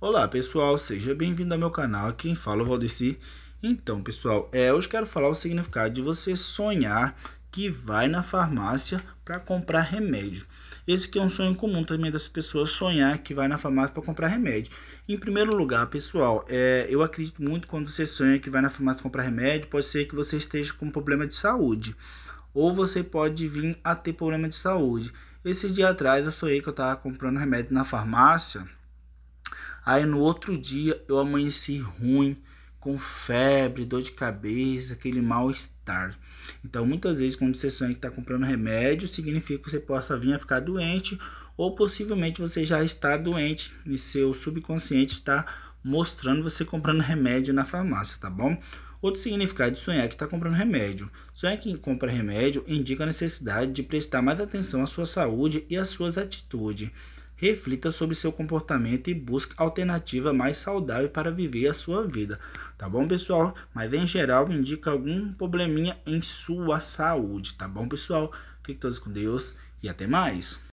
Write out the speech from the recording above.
Olá pessoal, seja bem-vindo ao meu canal, quem fala é o Valdeci. Então pessoal, é, hoje quero falar o significado de você sonhar que vai na farmácia para comprar remédio. Esse que é um sonho comum também das pessoas sonhar que vai na farmácia para comprar remédio. Em primeiro lugar, pessoal, é, eu acredito muito quando você sonha que vai na farmácia comprar remédio, pode ser que você esteja com problema de saúde ou você pode vir a ter problema de saúde. Esse dia atrás eu sonhei que eu estava comprando remédio na farmácia Aí no outro dia eu amanheci ruim, com febre, dor de cabeça, aquele mal-estar. Então muitas vezes quando você sonha que está comprando remédio, significa que você possa vir a ficar doente ou possivelmente você já está doente e seu subconsciente está mostrando você comprando remédio na farmácia, tá bom? Outro significado de sonhar é que está comprando remédio. Sonhar que compra remédio indica a necessidade de prestar mais atenção à sua saúde e às suas atitudes reflita sobre seu comportamento e busque alternativa mais saudável para viver a sua vida, tá bom, pessoal? Mas em geral indica algum probleminha em sua saúde, tá bom, pessoal? Fiquem todos com Deus e até mais.